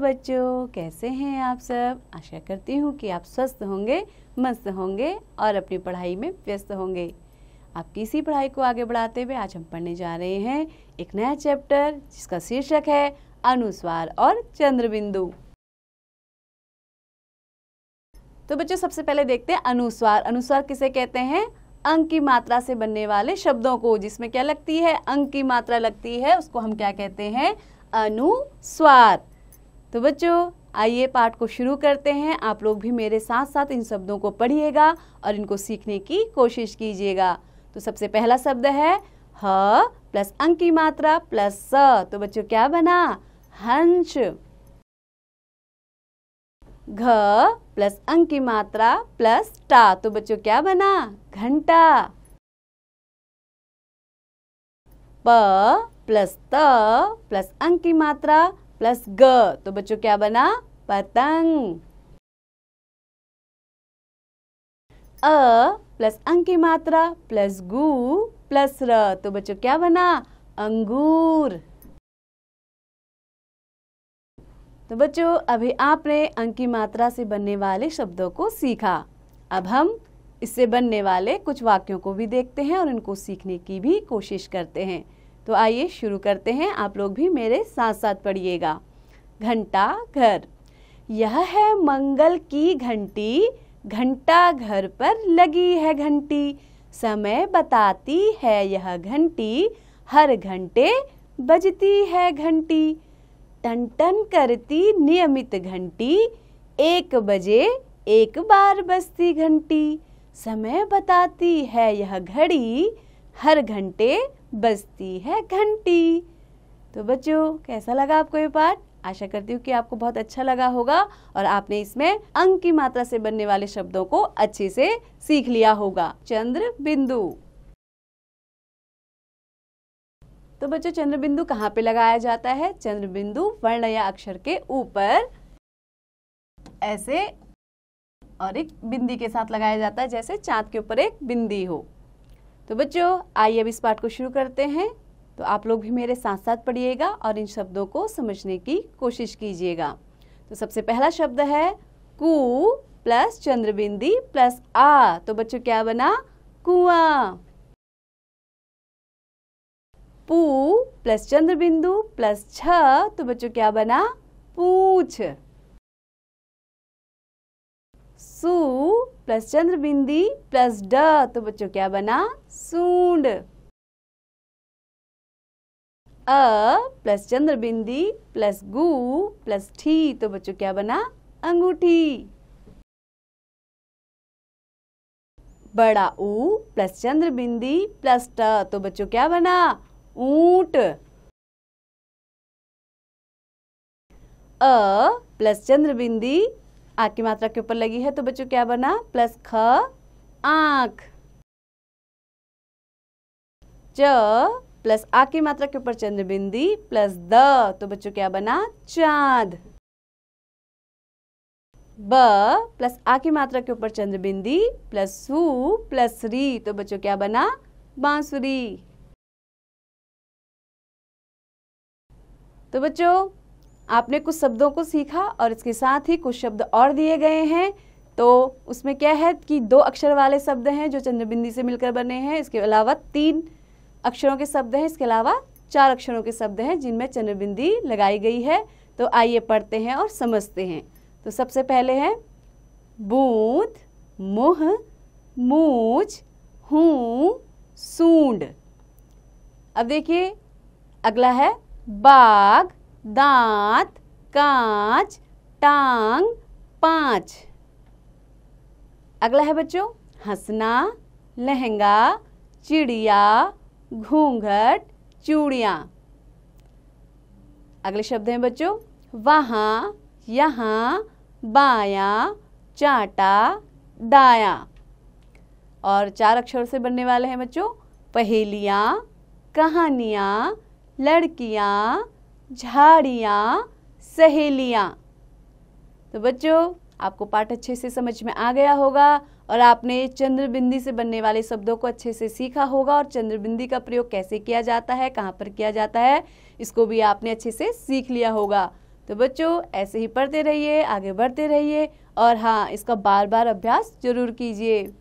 बच्चों कैसे हैं आप सब आशा करती हूँ कि आप स्वस्थ होंगे मस्त होंगे और अपनी पढ़ाई में व्यस्त होंगे आपकी इसी पढ़ाई को आगे बढ़ाते हुए आज हम पढ़ने जा रहे हैं एक नया चैप्टर जिसका शीर्षक है अनुस्वार और चंद्रबिंदु तो बच्चों सबसे पहले देखते हैं अनुस्वार अनुस्वार किसे कहते हैं अंक की मात्रा से बनने वाले शब्दों को जिसमें क्या लगती है अंक की मात्रा लगती है उसको हम क्या कहते हैं अनुस्वार तो बच्चों आइए पाठ को शुरू करते हैं आप लोग भी मेरे साथ साथ इन शब्दों को पढ़िएगा और इनको सीखने की कोशिश कीजिएगा तो सबसे पहला शब्द है ह प्लस अंक की मात्रा प्लस स तो बच्चों क्या बना हंस घ प्लस अंक की मात्रा प्लस टा तो बच्चों क्या बना घंटा प प्लस त प्लस अंक की मात्रा प्लस ग तो बच्चों क्या बना पतंग अ प्लस अंग की मात्रा प्लस गु प्लस र तो बच्चों क्या बना अंगूर तो बच्चों अभी आपने अंक की मात्रा से बनने वाले शब्दों को सीखा अब हम इससे बनने वाले कुछ वाक्यों को भी देखते हैं और इनको सीखने की भी कोशिश करते हैं तो आइए शुरू करते हैं आप लोग भी मेरे साथ साथ पढ़िएगा घंटा घर यह है मंगल की घंटी घंटा घर पर लगी है घंटी समय बताती है यह घंटी हर घंटे बजती है घंटी टन टन करती नियमित घंटी एक बजे एक बार बजती घंटी समय बताती है यह घड़ी हर घंटे बजती है घंटी तो बच्चों कैसा लगा आपको ये पाठ आशा करती हूँ कि आपको बहुत अच्छा लगा होगा और आपने इसमें अंक की मात्रा से बनने वाले शब्दों को अच्छे से सीख लिया होगा चंद्र बिंदु तो बच्चों चंद्र बिंदु कहाँ पे लगाया जाता है चंद्र बिंदु वर्ण या अक्षर के ऊपर ऐसे और एक बिंदी के साथ लगाया जाता है जैसे चांद के ऊपर एक बिंदी हो तो बच्चों आइए अब इस पाठ को शुरू करते हैं तो आप लोग भी मेरे साथ साथ पढ़िएगा और इन शब्दों को समझने की कोशिश कीजिएगा तो सबसे पहला शब्द है कु प्लस चंद्रबिंदी प्लस आ तो बच्चों क्या बना कुआ पू प्लस चंद्रबिंदु प्लस छ तो बच्चों क्या बना पूछ सू प्लस चंद्र बिंदी प्लस ड तो बच्चों क्या बना सूंड अ प्लस चंद्र बिंदी प्लस गु प्लस ठी तो बच्चों क्या बना अंगूठी बड़ा ऊ प्लस चंद्र बिंदी प्लस ट तो बच्चों क्या बना ऊंट अ प्लस चंद्र बिंदी आ की मात्रा के ऊपर लगी है तो बच्चों क्या बना प्लस ख आंख च प्लस आ की मात्रा के ऊपर चंद्रबिंदी प्लस द तो बच्चों क्या बना चांद ब प्लस आ की मात्रा के ऊपर चंद्रबिंदी प्लस सु प्लस री तो बच्चों क्या बना बांसुरी तो बच्चों आपने कुछ शब्दों को सीखा और इसके साथ ही कुछ शब्द और दिए गए हैं तो उसमें क्या है कि दो अक्षर वाले शब्द हैं जो चंद्रबिंदी से मिलकर बने हैं इसके अलावा तीन अक्षरों के शब्द हैं इसके अलावा चार अक्षरों के शब्द हैं जिनमें चंद्रबिंदी लगाई गई है तो आइए पढ़ते हैं और समझते हैं तो सबसे पहले है बूंद मुह मूछ हू सूंड अब देखिए अगला है बाघ दांत कांच टांग पांच अगला है बच्चों हंसना लहंगा चिड़िया घूंघट चूड़िया अगले शब्द हैं बच्चों वहाँ यहाँ बाया चाटा दाया और चार अक्षर से बनने वाले हैं बच्चों पहेलियाँ कहानियाँ लड़कियाँ झाड़ियाँ सहेलियाँ तो बच्चों आपको पाठ अच्छे से समझ में आ गया होगा और आपने चंद्रबिंदी से बनने वाले शब्दों को अच्छे से सीखा होगा और चंद्रबिंदी का प्रयोग कैसे किया जाता है कहाँ पर किया जाता है इसको भी आपने अच्छे से सीख लिया होगा तो बच्चों ऐसे ही पढ़ते रहिए आगे बढ़ते रहिए और हाँ इसका बार बार अभ्यास जरूर कीजिए